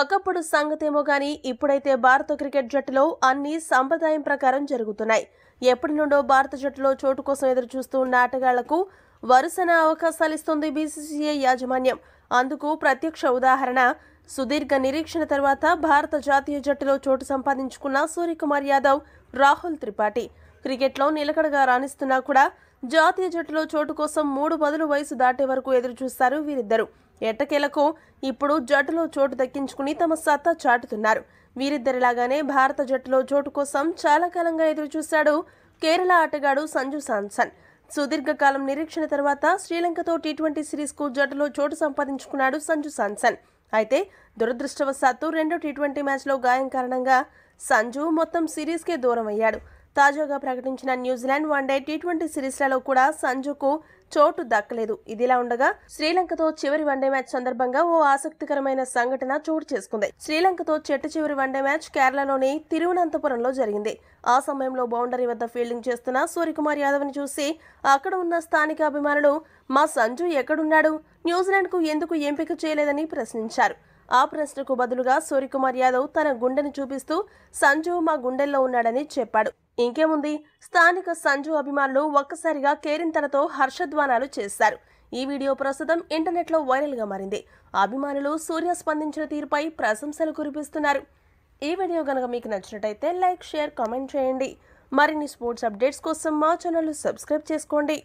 ఒకప్పుడు సంగతేమో గాని ఇప్పుడైతే భారత క్రికెట్ జట్టులో అన్ని సంప్రదాయం ప్రకారం జరుగుతున్నాయి ఎప్పటి నుండో భారత జట్టులో చోటు కోసం ఎదురు చూస్తూ ఉన్న ఆటగాళ్లకు వరుసన అవకాశాలు ఇస్తుంది బీసీసీఐ యాజమాన్యం అందుకు ప్రత్యక్ష ఉదాహరణ సుదీర్ఘ నిరీక్షణ తర్వాత భారత జాతీయ జట్టులో చోటు సంపాదించుకున్న సూర్యకుమార్ యాదవ్ రాహుల్ త్రిపాఠి క్రికెట్లో నిలకడగా రాణిస్తున్నా కూడా జాతీయ జట్టులో చోటు కోసం మూడు పదులు వయసు దాటే వరకు ఎదురు చూస్తారు వీరిద్దరు ఎట్టకేలకు ఇప్పుడు జట్టులో చోటు దక్కించుకుని తమ సత్తా చాటుతున్నారు వీరిద్దరిలాగానే భారత జట్టులో చోటు కోసం చాలా కాలంగా చూశాడు కేరళ ఆటగాడు సంజు సాంసన్ సుదీర్ఘకాలం నిరీక్షణ తర్వాత శ్రీలంకతో టీ ట్వంటీ సిరీస్కు జట్టులో చోటు సంపాదించుకున్నాడు సంజు సాంసన్ అయితే దురదృష్టవశాత్తు రెండో టీ ట్వంటీ మ్యాచ్లో గాయం కారణంగా సంజు మొత్తం సిరీస్కే దూరం అయ్యాడు తాజాగా ప్రకటించిన న్యూజిలాండ్ వన్డే టీ ట్వంటీ సిరీస్లలో కూడా సంజుకు చోటు దక్కలేదు ఇదిలా ఉండగా శ్రీలంకతో చివరి వన్డే మ్యాచ్ సందర్భంగా ఓ ఆసక్తికరమైన సంఘటన చోటు చేసుకుంది శ్రీలంకతో చెట్టు చివరి వన్డే మ్యాచ్ కేరళలోని తిరువనంతపురంలో జరిగింది ఆ సమయంలో బౌండరీ వద్ద ఫీల్డింగ్ చేస్తున్న సూర్యకుమార్ యాదవ్ని చూసి అక్కడ ఉన్న స్థానిక అభిమానులు మా సంజు ఎక్కడున్నాడు న్యూజిలాండ్కు ఎందుకు ఎంపిక చేయలేదని ప్రశ్నించారు ఆ ప్రశ్నకు బదులుగా సూర్యకుమార్ యాదవ్ తన గుండెను చూపిస్తూ సంజు మా గుండెల్లో ఉన్నాడని చెప్పాడు ఇంకేముంది స్థానిక సంజు అభిమానులు ఒక్కసారిగా కేరింతలతో హర్షధ్వానాలు చేశారు ఈ వీడియో ప్రస్తుతం ఇంటర్నెట్లో వైరల్గా మారింది అభిమానులు సూర్య స్పందించిన తీరుపై ప్రశంసలు కురిపిస్తున్నారు ఈ వీడియో కనుక మీకు నచ్చినట్టయితే లైక్ షేర్ కామెంట్ చేయండి మరిన్ని స్పోర్ట్స్ అప్డేట్స్ కోసం మా ఛానల్ సబ్స్క్రైబ్ చేసుకోండి